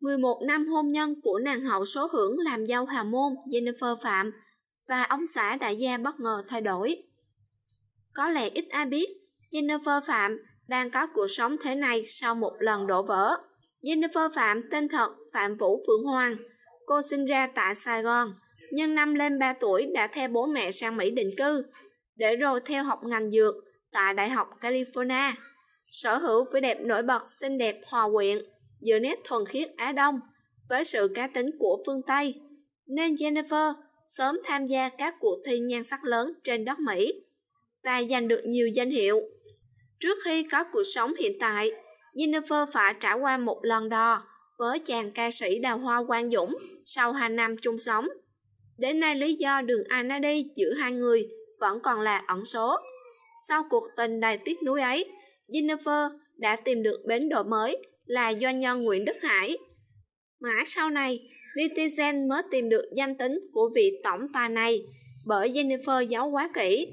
11 năm hôn nhân của nàng hậu số hưởng làm dâu hà môn Jennifer Phạm và ông xã đại gia bất ngờ thay đổi. Có lẽ ít ai biết, Jennifer Phạm đang có cuộc sống thế này sau một lần đổ vỡ. Jennifer Phạm tên thật Phạm Vũ Phượng Hoàng. Cô sinh ra tại Sài Gòn, nhưng năm lên 3 tuổi đã theo bố mẹ sang Mỹ định cư, để rồi theo học ngành dược tại Đại học California. Sở hữu vẻ đẹp nổi bật xinh đẹp hòa quyện, giữa nét thuần khiết Á Đông với sự cá tính của phương Tây, nên Jennifer sớm tham gia các cuộc thi nhan sắc lớn trên đất Mỹ và giành được nhiều danh hiệu. Trước khi có cuộc sống hiện tại, Jennifer phải trải qua một lần đò với chàng ca sĩ đào hoa Quang Dũng sau 2 năm chung sống. Đến nay lý do đường ai đi giữa hai người vẫn còn là ẩn số. Sau cuộc tình đầy tiếc nuối ấy, Jennifer đã tìm được bến đỗ mới là doanh nhân Nguyễn Đức Hải. Mãi sau này, netizen mới tìm được danh tính của vị tổng tài này bởi Jennifer giấu quá kỹ.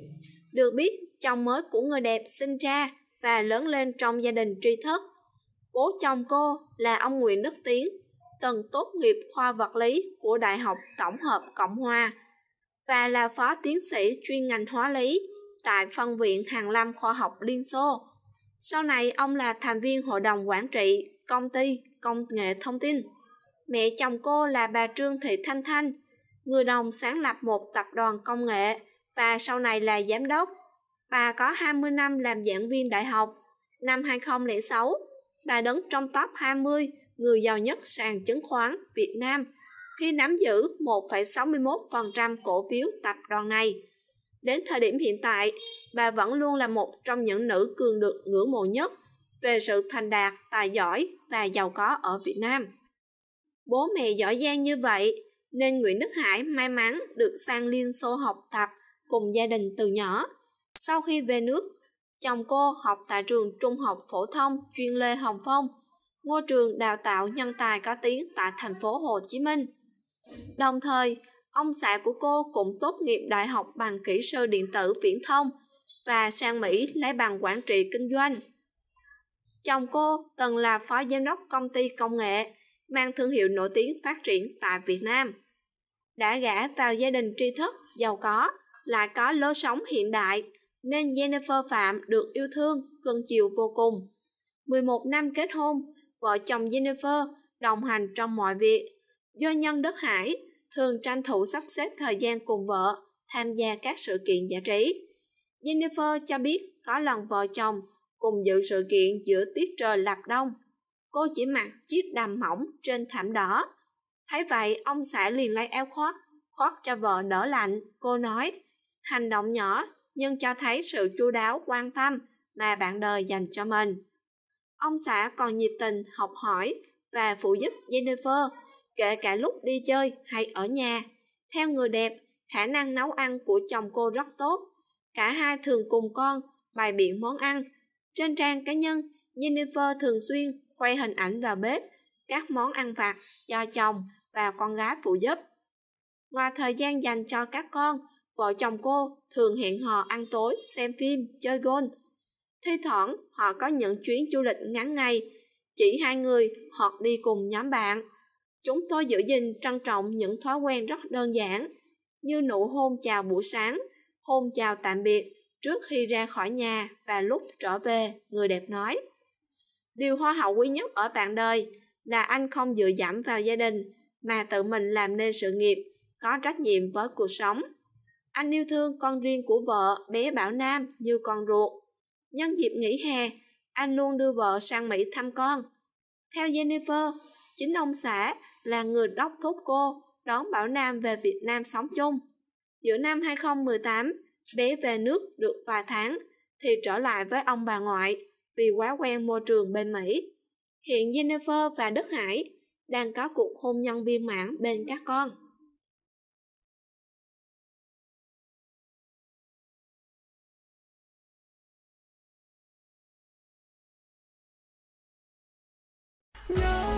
Được biết, chồng mới của người đẹp sinh ra và lớn lên trong gia đình tri thức. Bố chồng cô là ông Nguyễn Đức Tiến, từng tốt nghiệp khoa vật lý của Đại học Tổng hợp Cộng hòa và là phó tiến sĩ chuyên ngành hóa lý tại phân viện Hàn Lâm Khoa học Liên Xô sau này ông là thành viên hội đồng quản trị công ty công nghệ thông tin. Mẹ chồng cô là bà Trương Thị Thanh Thanh, người đồng sáng lập một tập đoàn công nghệ và sau này là giám đốc. Bà có 20 năm làm giảng viên đại học. Năm 2006, bà đứng trong top 20 người giàu nhất sàn chứng khoán Việt Nam khi nắm giữ 1,61% cổ phiếu tập đoàn này. Đến thời điểm hiện tại, bà vẫn luôn là một trong những nữ cường được ngưỡng mộ nhất về sự thành đạt, tài giỏi và giàu có ở Việt Nam. Bố mẹ giỏi giang như vậy nên Nguyễn Đức Hải may mắn được sang Liên Xô học tập cùng gia đình từ nhỏ. Sau khi về nước, chồng cô học tại trường Trung học phổ thông chuyên Lê Hồng Phong, ngôi trường đào tạo nhân tài có tiếng tại thành phố Hồ Chí Minh. Đồng thời, Ông xã của cô cũng tốt nghiệp đại học bằng kỹ sư điện tử viễn thông và sang Mỹ lấy bằng quản trị kinh doanh. Chồng cô từng là phó giám đốc công ty công nghệ, mang thương hiệu nổi tiếng phát triển tại Việt Nam. Đã gả vào gia đình tri thức, giàu có, lại có lối sống hiện đại, nên Jennifer Phạm được yêu thương, cưng chiều vô cùng. 11 năm kết hôn, vợ chồng Jennifer đồng hành trong mọi việc. Doanh nhân Đức Hải thường tranh thủ sắp xếp thời gian cùng vợ tham gia các sự kiện giải trí. Jennifer cho biết có lần vợ chồng cùng dự sự kiện giữa tiết trời lạp đông. Cô chỉ mặc chiếc đầm mỏng trên thảm đỏ. Thấy vậy, ông xã liền lấy áo khoác, khoác cho vợ đỡ lạnh. Cô nói, hành động nhỏ nhưng cho thấy sự chu đáo quan tâm mà bạn đời dành cho mình. Ông xã còn nhiệt tình học hỏi và phụ giúp Jennifer kể cả lúc đi chơi hay ở nhà. Theo người đẹp, khả năng nấu ăn của chồng cô rất tốt. Cả hai thường cùng con bày biện món ăn. Trên trang cá nhân, Jennifer thường xuyên khoe hình ảnh vào bếp, các món ăn vặt do chồng và con gái phụ giúp. Ngoài thời gian dành cho các con, vợ chồng cô thường hẹn hò ăn tối, xem phim, chơi golf. Thi thoảng, họ có những chuyến du lịch ngắn ngày, chỉ hai người hoặc đi cùng nhóm bạn chúng tôi giữ gìn trân trọng những thói quen rất đơn giản như nụ hôn chào buổi sáng hôn chào tạm biệt trước khi ra khỏi nhà và lúc trở về người đẹp nói điều hoa hậu quý nhất ở bạn đời là anh không dựa dẫm vào gia đình mà tự mình làm nên sự nghiệp có trách nhiệm với cuộc sống anh yêu thương con riêng của vợ bé bảo nam như con ruột nhân dịp nghỉ hè anh luôn đưa vợ sang mỹ thăm con theo jennifer chính ông xã là người đốc thúc cô đón Bảo Nam về Việt Nam sống chung. Giữa năm 2018, bé về nước được vài tháng thì trở lại với ông bà ngoại vì quá quen môi trường bên Mỹ. Hiện Jennifer và Đức Hải đang có cuộc hôn nhân viên mãn bên các con. No.